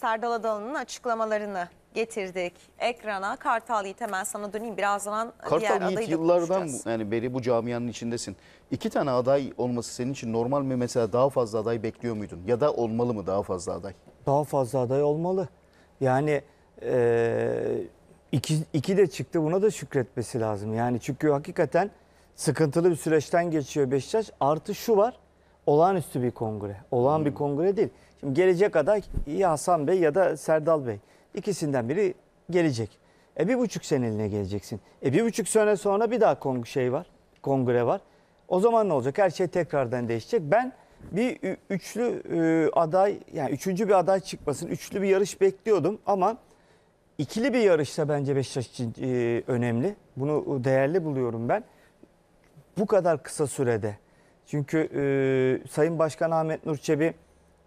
Serdal Adalı'nın açıklamalarını getirdik ekrana. Kartal Yiğit hemen sana döneyim. Birazdan Kartal diğer Yiğit yıllardan bu- yani beri bu camianın içindesin. İki tane aday olması senin için normal mi? Mesela daha fazla aday bekliyor muydun? Ya da olmalı mı daha fazla aday? daha fazla aday olmalı. Yani eee, iki, iki de çıktı buna da şükretmesi lazım. Yani çünkü hakikaten sıkıntılı bir süreçten geçiyor Beşiktaş. Artı şu var olağanüstü bir kongre. Olağan hmm. bir kongre değil. Şimdi gelecek aday ya Hasan Bey ya da Serdal Bey. İkisinden biri gelecek. E bir buçuk seneliğine geleceksin. E bir buçuk sene sonra bir daha kong şey var. Kongre var. O zaman ne olacak? Her şey tekrardan değişecek. Ben bir üçlü e, aday yani üçüncü bir aday çıkmasın. Üçlü bir yarış bekliyordum ama ikili bir yarışsa bence Beşiktaş için e, önemli. Bunu değerli buluyorum ben. Bu kadar kısa sürede çünkü e, Sayın Başkan Ahmet Nur Çebi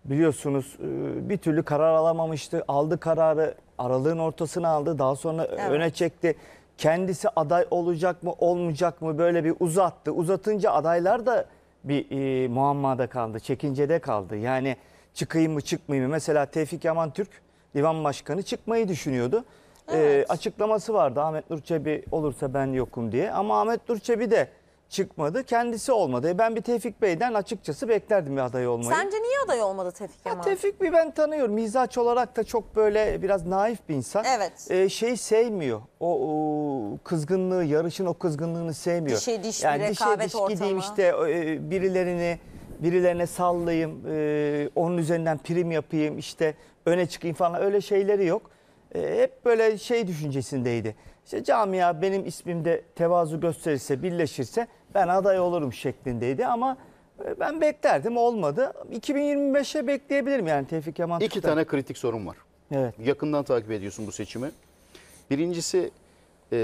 biliyorsunuz e, bir türlü karar alamamıştı. Aldı kararı aralığın ortasına aldı daha sonra evet. öne çekti. Kendisi aday olacak mı olmayacak mı böyle bir uzattı. Uzatınca adaylar da bir e, muammada kaldı, çekincede kaldı. Yani çıkayım mı çıkmayayım mı? Mesela Tevfik Yaman Türk divan başkanı çıkmayı düşünüyordu. E, evet. E, açıklaması vardı Ahmet Nur Çebi olursa ben yokum diye. Ama Ahmet Nur Çebi de çıkmadı. Kendisi olmadı. E, ben bir Tevfik Bey'den açıkçası beklerdim bir aday olmayı. Sence niye aday olmadı Tevfik Yaman? Tevfik Bey ben tanıyorum. Mizaç olarak da çok böyle biraz naif bir insan. Evet. Ee, şeyi sevmiyor. O, o kızgınlığı, yarışın o kızgınlığını sevmiyor. Dişe diş, yani rekabet dişe diş ortamı. gideyim işte e, birilerini birilerine sallayayım, e, onun üzerinden prim yapayım, işte öne çıkayım falan öyle şeyleri yok. E, hep böyle şey düşüncesindeydi. İşte camia benim ismimde tevazu gösterirse, birleşirse ben aday olurum şeklindeydi ama e, ben beklerdim olmadı. 2025'e bekleyebilirim yani Tevfik Yaman. İki tane kritik sorun var. Evet. Yakından takip ediyorsun bu seçimi. Birincisi e,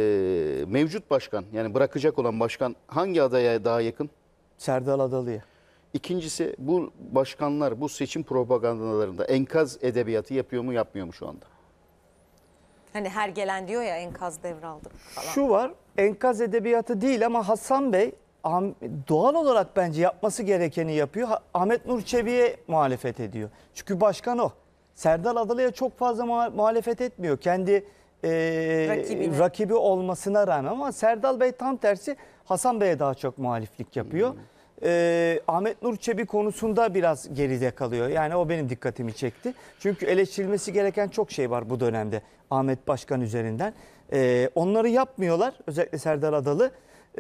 mevcut başkan yani bırakacak olan başkan hangi adaya daha yakın? Serdal Adalı'ya. İkincisi bu başkanlar bu seçim propagandalarında enkaz edebiyatı yapıyor mu yapmıyor mu şu anda? Hani her gelen diyor ya enkaz devraldı falan. Şu var enkaz edebiyatı değil ama Hasan Bey doğal olarak bence yapması gerekeni yapıyor. Ahmet Nur Çeviye muhalefet ediyor. Çünkü başkan o. Serdal Adalı'ya çok fazla muha muhalefet etmiyor. Kendi e, rakibi olmasına rağmen ama Serdal Bey tam tersi Hasan Bey'e daha çok muhaliflik yapıyor. Hmm e, Ahmet Nur Çebi konusunda biraz geride kalıyor. Yani o benim dikkatimi çekti. Çünkü eleştirilmesi gereken çok şey var bu dönemde Ahmet Başkan üzerinden. E, onları yapmıyorlar özellikle Serdar Adalı.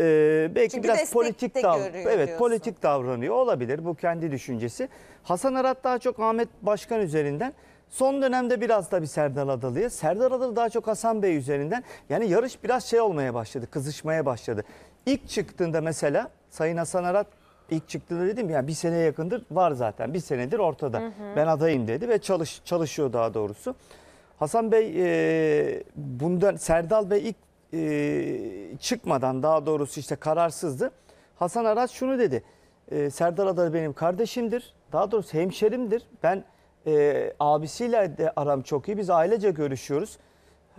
Ee, belki Çünkü biraz politik dav evet diyorsun. politik davranıyor olabilir bu kendi düşüncesi. Hasan Arat daha çok Ahmet Başkan üzerinden Son dönemde biraz da bir Serdar Adalı'ya. Serdar Adalı daha çok Hasan Bey üzerinden. Yani yarış biraz şey olmaya başladı, kızışmaya başladı. İlk çıktığında mesela Sayın Hasan Arat ilk çıktığında dedim ya bir seneye yakındır var zaten. Bir senedir ortada. Hı hı. Ben adayım dedi ve çalış çalışıyor daha doğrusu. Hasan Bey e, bundan Serdal Bey ilk e, çıkmadan daha doğrusu işte kararsızdı. Hasan Araç şunu dedi. E, Serdar Adar benim kardeşimdir. Daha doğrusu hemşerimdir. Ben e, abisiyle de aram çok iyi. Biz ailece görüşüyoruz.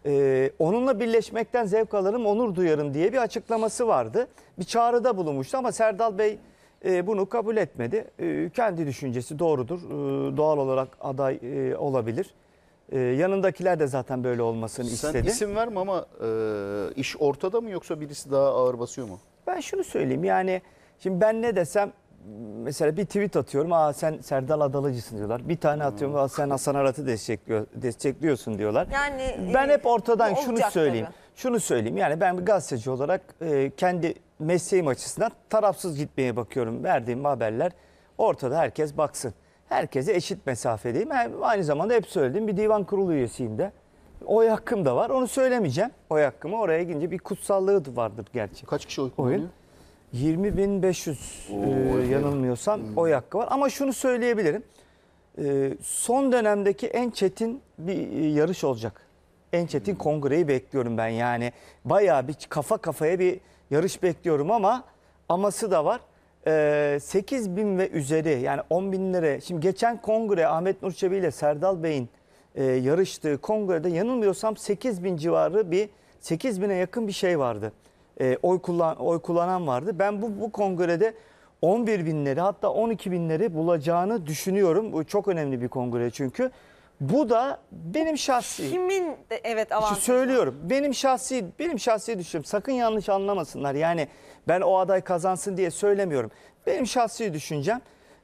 E, onunla birleşmekten zevk alırım, onur duyarım diye bir açıklaması vardı. Bir çağrıda bulunmuştu ama Serdal Bey ee, bunu kabul etmedi. Ee, kendi düşüncesi doğrudur. Ee, doğal olarak aday e, olabilir. yanındakiler de zaten böyle olmasını Sen istedi. Sen isim verme ama e, iş ortada mı yoksa birisi daha ağır basıyor mu? Ben şunu söyleyeyim yani şimdi ben ne desem mesela bir tweet atıyorum. Aa sen Serdal Adalıcısın diyorlar. Bir tane atıyorum. Aa sen Hasan Arat'ı destekliyor, destekliyorsun diyorlar. Yani ben e, hep ortadan şunu söyleyeyim. Tabii şunu söyleyeyim yani ben bir gazeteci olarak e, kendi mesleğim açısından tarafsız gitmeye bakıyorum. Verdiğim haberler ortada herkes baksın. Herkese eşit mesafedeyim. Yani aynı zamanda hep söylediğim bir divan kurulu üyesiyim de. Oy hakkım da var. Onu söylemeyeceğim. Oy hakkımı oraya gidince bir kutsallığı vardır gerçi. Kaç kişi oy kullanıyor? 20.500 e, yanılmıyorsam hmm. oy hakkı var. Ama şunu söyleyebilirim. E, son dönemdeki en çetin bir e, yarış olacak en çetin kongreyi bekliyorum ben yani. Bayağı bir kafa kafaya bir yarış bekliyorum ama aması da var. Ee, 8 bin ve üzeri yani 10 binlere. Şimdi geçen kongre Ahmet Nur Çebi ile Serdal Bey'in e, yarıştığı kongrede yanılmıyorsam 8 bin civarı bir 8 bine yakın bir şey vardı. E, oy, kullan, oy kullanan vardı. Ben bu, bu kongrede 11 binleri hatta 12 binleri bulacağını düşünüyorum. Bu çok önemli bir kongre çünkü. Bu da benim şahsi. Kimin de- evet şey avantajı? Söylüyorum. Benim şahsi benim şahsi düşüncem. Sakın yanlış anlamasınlar. Yani ben o aday kazansın diye söylemiyorum. Benim şahsi düşüncem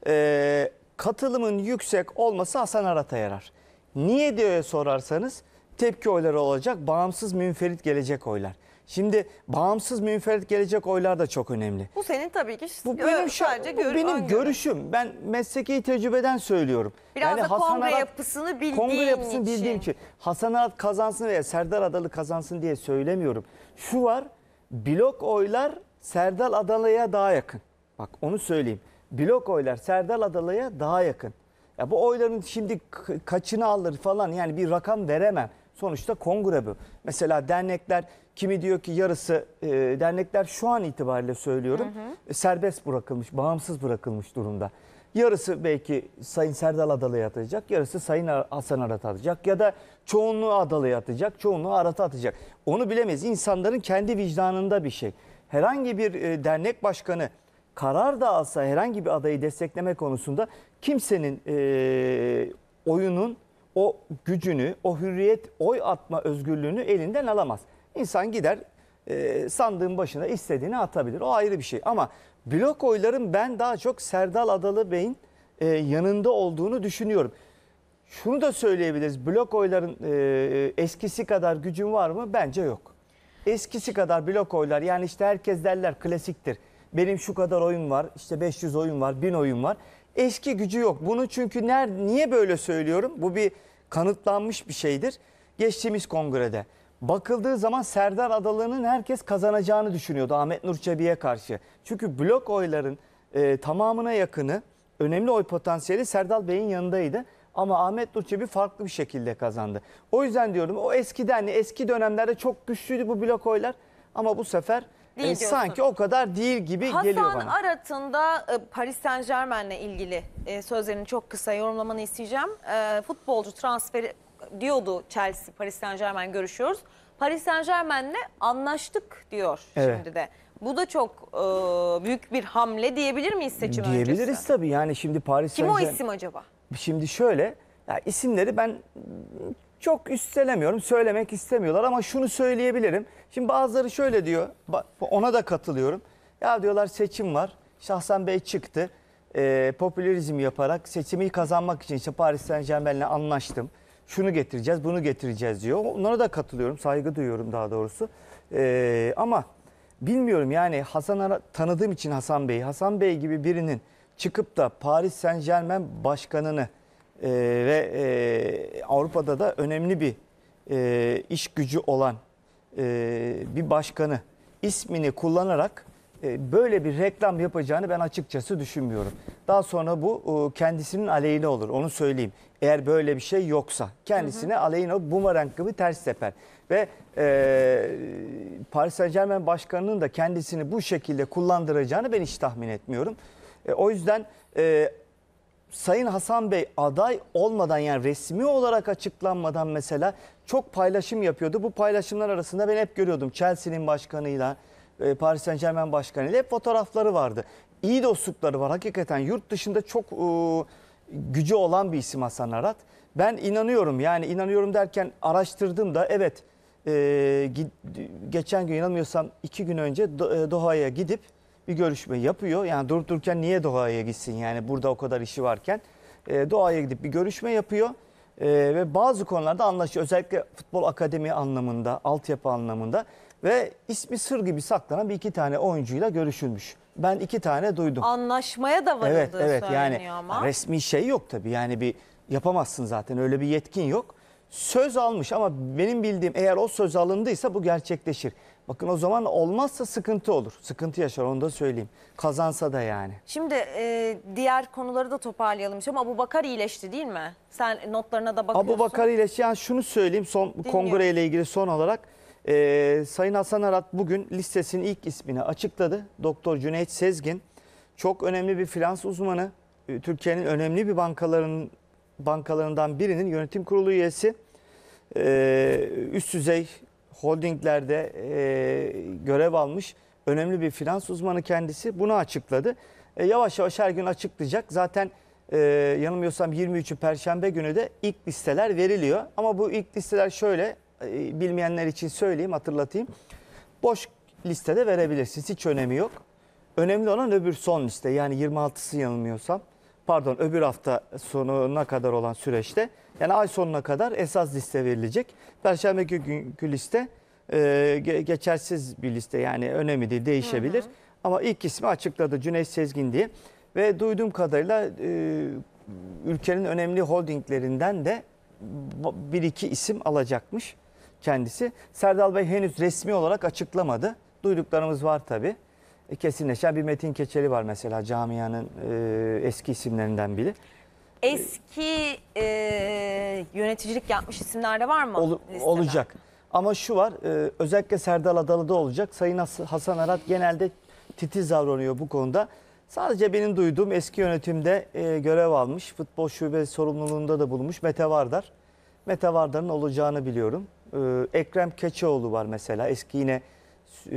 e, katılımın yüksek olması Hasan Arat'a yarar. Niye diye sorarsanız tepki oyları olacak. Bağımsız münferit gelecek oylar. Şimdi bağımsız münferit gelecek oylar da çok önemli. Bu senin tabii ki bu benim sadece bu benim görüşüm. Göre. Ben mesleki tecrübeden söylüyorum. Biraz yani da Hasan kongre Arat, yapısını bildiğim kongre yapısını için. bildiğim ki Hasan Arat kazansın veya Serdar Adalı kazansın diye söylemiyorum. Şu var blok oylar Serdar Adalı'ya daha yakın. Bak onu söyleyeyim. Blok oylar Serdar Adalı'ya daha yakın. Ya bu oyların şimdi kaçını alır falan yani bir rakam veremem. Sonuçta kongre bu. Mesela dernekler kimi diyor ki yarısı e, dernekler şu an itibariyle söylüyorum hı hı. E, serbest bırakılmış, bağımsız bırakılmış durumda. Yarısı belki Sayın Serdal Adalı'ya atacak, yarısı Sayın Hasan Arat'a atacak ya da çoğunluğu Adalı'ya atacak, çoğunluğu Arat'a atacak. Onu bilemeyiz. İnsanların kendi vicdanında bir şey. Herhangi bir e, dernek başkanı karar da alsa herhangi bir adayı destekleme konusunda kimsenin e, oyunun o gücünü, o hürriyet, oy atma özgürlüğünü elinden alamaz. İnsan gider e, sandığın başına istediğini atabilir. O ayrı bir şey. Ama blok oyların ben daha çok Serdal Adalı Bey'in e, yanında olduğunu düşünüyorum. Şunu da söyleyebiliriz. Blok oyların e, e eskisi kadar gücün var mı? Bence yok. Eskisi kadar blok oylar yani işte herkes derler klasiktir. Benim şu kadar oyun var, işte 500 oyun var, 1000 oyun var. Eski gücü yok. Bunu çünkü ner, niye böyle söylüyorum? Bu bir kanıtlanmış bir şeydir. Geçtiğimiz kongrede bakıldığı zaman Serdar Adalı'nın herkes kazanacağını düşünüyordu Ahmet Nur Çebi'ye karşı. Çünkü blok oyların e, tamamına yakını önemli oy potansiyeli Serdal Bey'in yanındaydı. Ama Ahmet Nur Çebi farklı bir şekilde kazandı. O yüzden diyorum o eskiden eski dönemlerde çok güçlüydü bu blok oylar. Ama bu sefer değil e, diyorsun. Sanki o kadar değil gibi Hasan geliyor bana. Hasan Arat'ın da e, Paris Saint Germain'le ilgili e, sözlerini çok kısa yorumlamanı isteyeceğim. E, futbolcu transferi diyordu Chelsea, Paris Saint Germain görüşüyoruz. Paris Saint Germain'le anlaştık diyor evet. şimdi de. Bu da çok e, büyük bir hamle diyebilir miyiz seçim Diyebiliriz öncesi? Diyebiliriz tabii yani şimdi Paris Saint Germain... Kim o isim acaba? Şimdi şöyle yani isimleri ben çok üstelemiyorum, söylemek istemiyorlar ama şunu söyleyebilirim. Şimdi bazıları şöyle diyor, ona da katılıyorum. Ya diyorlar seçim var, Şahsen Bey çıktı. E, ee, popülerizm yaparak seçimi kazanmak için işte Paris Saint Germain'le anlaştım. Şunu getireceğiz, bunu getireceğiz diyor. Onlara da katılıyorum, saygı duyuyorum daha doğrusu. E, ama bilmiyorum yani Hasan Ara, tanıdığım için Hasan Bey'i, Hasan Bey gibi birinin çıkıp da Paris Saint Germain başkanını e, ve e, Avrupa'da da önemli bir e, iş gücü olan e, bir başkanı ismini kullanarak e, böyle bir reklam yapacağını ben açıkçası düşünmüyorum. Daha sonra bu e, kendisinin aleyhine olur onu söyleyeyim. Eğer böyle bir şey yoksa kendisine hı hı. aleyhine bumerang gibi ters teper. Ve e, Paris Saint Germain başkanının da kendisini bu şekilde kullandıracağını ben hiç tahmin etmiyorum. E, o yüzden e, Sayın Hasan Bey aday olmadan yani resmi olarak açıklanmadan mesela çok paylaşım yapıyordu. Bu paylaşımlar arasında ben hep görüyordum Chelsea'nin başkanıyla, e, Paris Saint Germain başkanıyla hep fotoğrafları vardı. İyi dostlukları var hakikaten yurt dışında çok e, gücü olan bir isim Hasan Arat. Ben inanıyorum yani inanıyorum derken araştırdığımda evet e, geçen gün inanmıyorsam iki gün önce e, Doha'ya gidip bir görüşme yapıyor. Yani durup dururken niye doğaya gitsin yani burada o kadar işi varken. E, doğaya gidip bir görüşme yapıyor e, ve bazı konularda anlaşıyor. Özellikle futbol akademi anlamında, altyapı anlamında ve ismi sır gibi saklanan bir iki tane oyuncuyla görüşülmüş. Ben iki tane duydum. Anlaşmaya da varıldığı evet, evet, söyleniyor yani, ama. Resmi şey yok tabii yani bir yapamazsın zaten öyle bir yetkin yok. Söz almış ama benim bildiğim eğer o söz alındıysa bu gerçekleşir. Bakın o zaman olmazsa sıkıntı olur. Sıkıntı yaşar onu da söyleyeyim. Kazansa da yani. Şimdi e, diğer konuları da toparlayalım istiyorum. Abu Bakar iyileşti değil mi? Sen notlarına da bakıyorsun. Abu Bakar iyileşti. Yani şunu söyleyeyim son kongre ile ilgili son olarak. E, Sayın Hasan Arat bugün listesinin ilk ismini açıkladı. Doktor Cüneyt Sezgin. Çok önemli bir finans uzmanı. E, Türkiye'nin önemli bir bankaların bankalarından birinin yönetim kurulu üyesi. Ee, üst düzey holdinglerde e, görev almış önemli bir finans uzmanı kendisi bunu açıkladı. E, yavaş yavaş her gün açıklayacak. Zaten e, yanılmıyorsam 23'ü Perşembe günü de ilk listeler veriliyor. Ama bu ilk listeler şöyle e, bilmeyenler için söyleyeyim hatırlatayım. Boş listede verebilirsiniz hiç önemi yok. Önemli olan öbür son liste yani 26'sı yanılmıyorsam pardon öbür hafta sonuna kadar olan süreçte yani ay sonuna kadar esas liste verilecek. Perşembe günkü liste e, geçersiz bir liste yani önemli değil değişebilir. Hı hı. Ama ilk ismi açıkladı Cüneyt Sezgin diye. Ve duyduğum kadarıyla e, ülkenin önemli holdinglerinden de bir iki isim alacakmış kendisi. Serdal Bey henüz resmi olarak açıklamadı. Duyduklarımız var tabii. E, kesinleşen bir Metin Keçeli var mesela camianın e, eski isimlerinden biri. Eski e, yöneticilik yapmış isimler de var mı? Ol, olacak. Ama şu var e, özellikle Serdal Adalı'da olacak. Sayın Hasan Arat genelde titiz davranıyor bu konuda. Sadece benim duyduğum eski yönetimde e, görev almış. Futbol şube sorumluluğunda da bulunmuş Mete Vardar. Mete Vardar'ın olacağını biliyorum. E, Ekrem Keçoğlu var mesela. Eski yine e,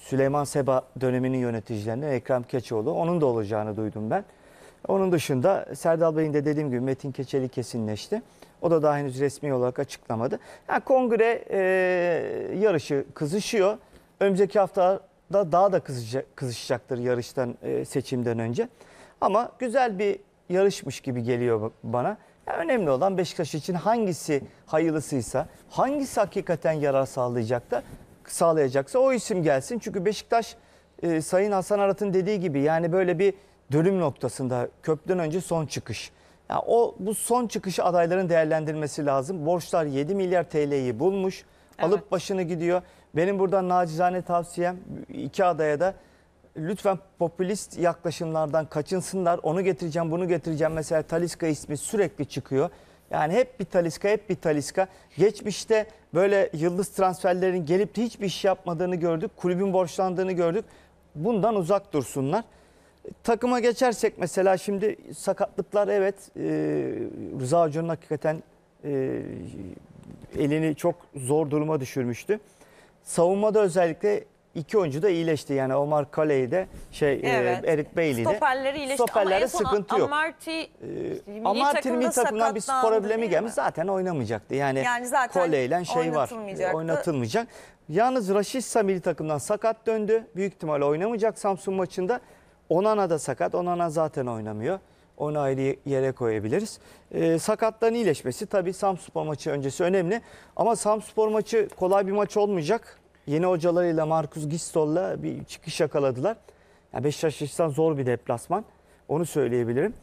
Süleyman Seba döneminin yöneticilerinden Ekrem Keçoğlu. Onun da olacağını duydum ben. Onun dışında Serdal Bey'in de dediğim gibi Metin Keçeli kesinleşti. O da daha henüz resmi olarak açıklamadı. Yani kongre e, yarışı kızışıyor. Önümüzdeki hafta da daha da kızışacak, kızışacaktır yarıştan e, seçimden önce. Ama güzel bir yarışmış gibi geliyor bana. Yani önemli olan Beşiktaş için hangisi hayırlısıysa, hangisi hakikaten yarar sağlayacak da sağlayacaksa o isim gelsin. Çünkü Beşiktaş e, Sayın Hasan Arat'ın dediği gibi yani böyle bir dönüm noktasında köprüden önce son çıkış. Yani o bu son çıkışı adayların değerlendirmesi lazım. Borçlar 7 milyar TL'yi bulmuş. Evet. Alıp başını gidiyor. Benim buradan nacizane tavsiyem iki adaya da lütfen popülist yaklaşımlardan kaçınsınlar. Onu getireceğim, bunu getireceğim. Mesela Taliska ismi sürekli çıkıyor. Yani hep bir Taliska, hep bir Taliska. Geçmişte böyle yıldız transferlerin gelip de hiçbir iş yapmadığını gördük. Kulübün borçlandığını gördük. Bundan uzak dursunlar. Takıma geçersek mesela şimdi sakatlıklar evet e, Rıza Hoca'nın hakikaten e, elini çok zor duruma düşürmüştü. Savunmada özellikle iki oyuncu da iyileşti. Yani Omar Kaley'i de şey e, evet. e, Erik Bailey'i de. Stoperleri iyileşti Stoperlere ama sıkıntı yok. Amarty, ee, Amarty milli takımdan bir problemi gelmiş. Zaten oynamayacaktı. Yani, yani zaten Kaley'le şey var. E, oynatılmayacak. Yalnız Raşitsa milli takımdan sakat döndü. Büyük ihtimalle oynamayacak Samsun maçında. Onana da sakat. Onana zaten oynamıyor. Onu ayrı yere koyabiliriz. E, sakatların iyileşmesi tabii Samspor maçı öncesi önemli. Ama Samspor maçı kolay bir maç olmayacak. Yeni hocalarıyla Markus Gistol'la bir çıkış yakaladılar. Yani Beşiktaş açısından zor bir deplasman. Onu söyleyebilirim.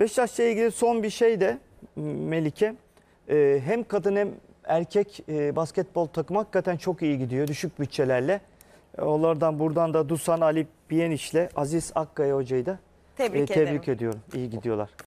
Beşiktaş'la ilgili son bir şey de Melike. E, hem kadın hem erkek e, basketbol takımı hakikaten çok iyi gidiyor. Düşük bütçelerle. E, onlardan buradan da Dusan Alip Biyeniş'le Aziz Akkaya Hoca'yı da tebrik, e, tebrik ediyorum. İyi gidiyorlar.